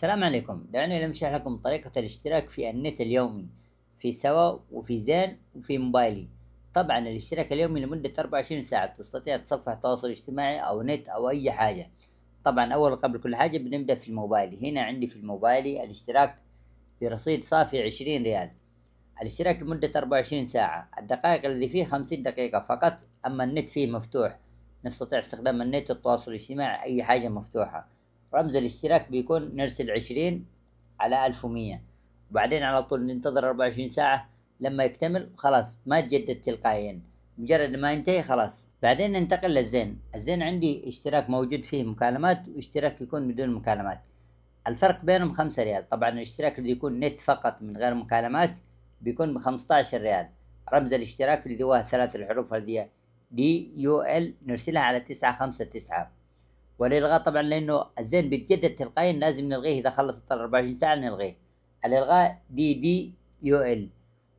السلام عليكم دعوني نشرح لكم طريقة الاشتراك في النت اليومي في سوا وفي زين وفي موبايلي طبعا الاشتراك اليومي لمدة 24 ساعة تستطيع تصفح تواصل اجتماعي او نت او اي حاجة طبعا اول قبل كل حاجة بنبدأ في الموبايلي هنا عندي في الموبايلي الاشتراك برصيد صافي 20 ريال الاشتراك لمدة 24 ساعة الدقائق الذي فيه 50 دقيقة فقط اما النت فيه مفتوح نستطيع استخدام النت التواصل الاجتماعي اي حاجة مفتوحة رمز الاشتراك بيكون نرسل عشرين على ألف ومية وبعدين على طول ننتظر أربعة وعشرين ساعة لما يكتمل خلاص ما تجدد تلقائيا مجرد ما ينتهي خلاص بعدين ننتقل للزين الزين عندي اشتراك موجود فيه مكالمات واشتراك يكون بدون مكالمات الفرق بينهم خمسة ريال طبعا الاشتراك اللي يكون نت فقط من غير مكالمات بيكون بخمسة عشر ريال رمز الاشتراك اللي هو ثلاث الحروف هذه دي يو ال نرسلها على تسعة خمسة تسعة والالغاء طبعا لانه الزين بيتجدد تلقائيا لازم نلغيه اذا خلصت ال 24 ساعه نلغيه الالغاء دي دي يو ال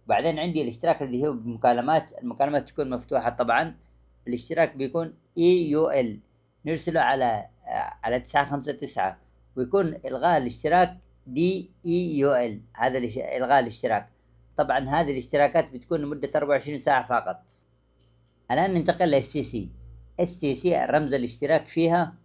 بعدين عندي الاشتراك اللي هو بمكالمات المكالمات تكون مفتوحه طبعا الاشتراك بيكون اي يو ال نرسله على على تسعة خمسة تسعة ويكون الغاء الاشتراك دي اي يو ال هذا الغاء الاشتراك طبعا هذه الاشتراكات بتكون لمدة 24 ساعة فقط الآن ننتقل للسي سي السي سي رمز الاشتراك فيها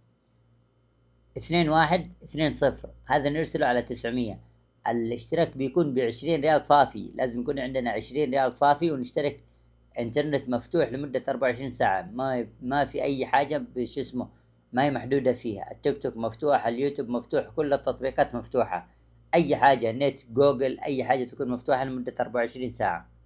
اثنين واحد اثنين صفر هذا نرسله على 900 الاشتراك بيكون ب 20 ريال صافي لازم يكون عندنا 20 ريال صافي ونشترك انترنت مفتوح لمدة 24 ساعة ما ما في أي حاجة بش اسمه ما هي محدودة فيها التيك توك مفتوح اليوتيوب مفتوح كل التطبيقات مفتوحة أي حاجة نت جوجل أي حاجة تكون مفتوحة لمدة 24 ساعة